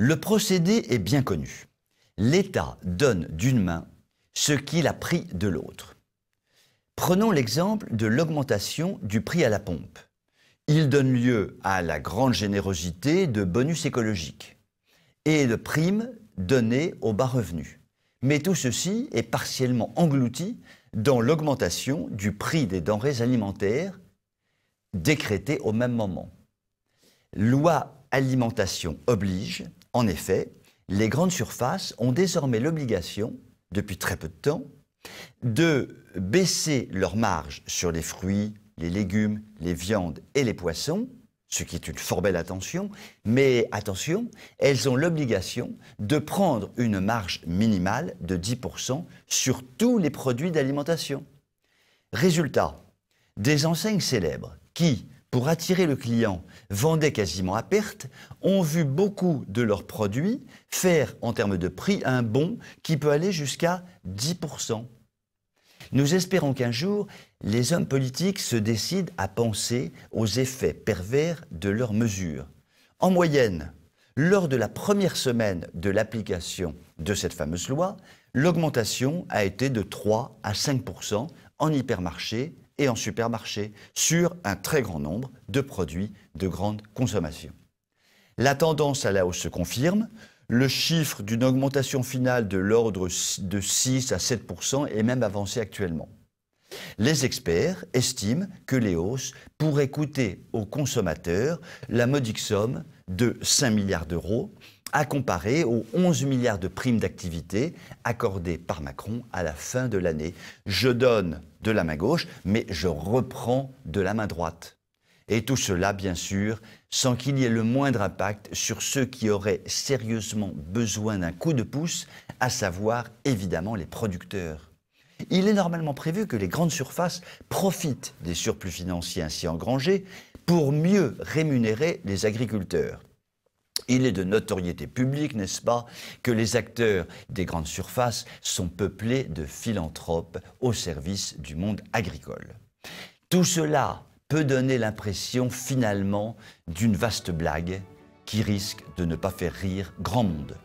Le procédé est bien connu. L'État donne d'une main ce qu'il a pris de l'autre. Prenons l'exemple de l'augmentation du prix à la pompe. Il donne lieu à la grande générosité de bonus écologiques et de primes données aux bas revenus. Mais tout ceci est partiellement englouti dans l'augmentation du prix des denrées alimentaires décrétée au même moment. Loi alimentation oblige, en effet, les grandes surfaces ont désormais l'obligation, depuis très peu de temps, de baisser leur marge sur les fruits, les légumes, les viandes et les poissons, ce qui est une fort belle attention, mais attention, elles ont l'obligation de prendre une marge minimale de 10% sur tous les produits d'alimentation. Résultat, des enseignes célèbres qui, pour attirer le client, vendaient quasiment à perte, ont vu beaucoup de leurs produits faire, en termes de prix, un bond qui peut aller jusqu'à 10%. Nous espérons qu'un jour, les hommes politiques se décident à penser aux effets pervers de leurs mesures. En moyenne, lors de la première semaine de l'application de cette fameuse loi, l'augmentation a été de 3 à 5 en hypermarché et en supermarché sur un très grand nombre de produits de grande consommation. La tendance à la hausse se confirme. Le chiffre d'une augmentation finale de l'ordre de 6 à 7 est même avancé actuellement. Les experts estiment que les hausses pourraient coûter aux consommateurs la modique somme de 5 milliards d'euros, à comparer aux 11 milliards de primes d'activité accordées par Macron à la fin de l'année. Je donne de la main gauche, mais je reprends de la main droite. Et tout cela, bien sûr, sans qu'il y ait le moindre impact sur ceux qui auraient sérieusement besoin d'un coup de pouce, à savoir évidemment les producteurs. Il est normalement prévu que les grandes surfaces profitent des surplus financiers ainsi engrangés pour mieux rémunérer les agriculteurs. Il est de notoriété publique, n'est-ce pas, que les acteurs des grandes surfaces sont peuplés de philanthropes au service du monde agricole. Tout cela peut donner l'impression finalement d'une vaste blague qui risque de ne pas faire rire grand monde.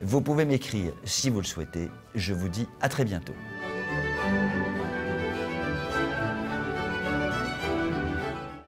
Vous pouvez m'écrire si vous le souhaitez. Je vous dis à très bientôt.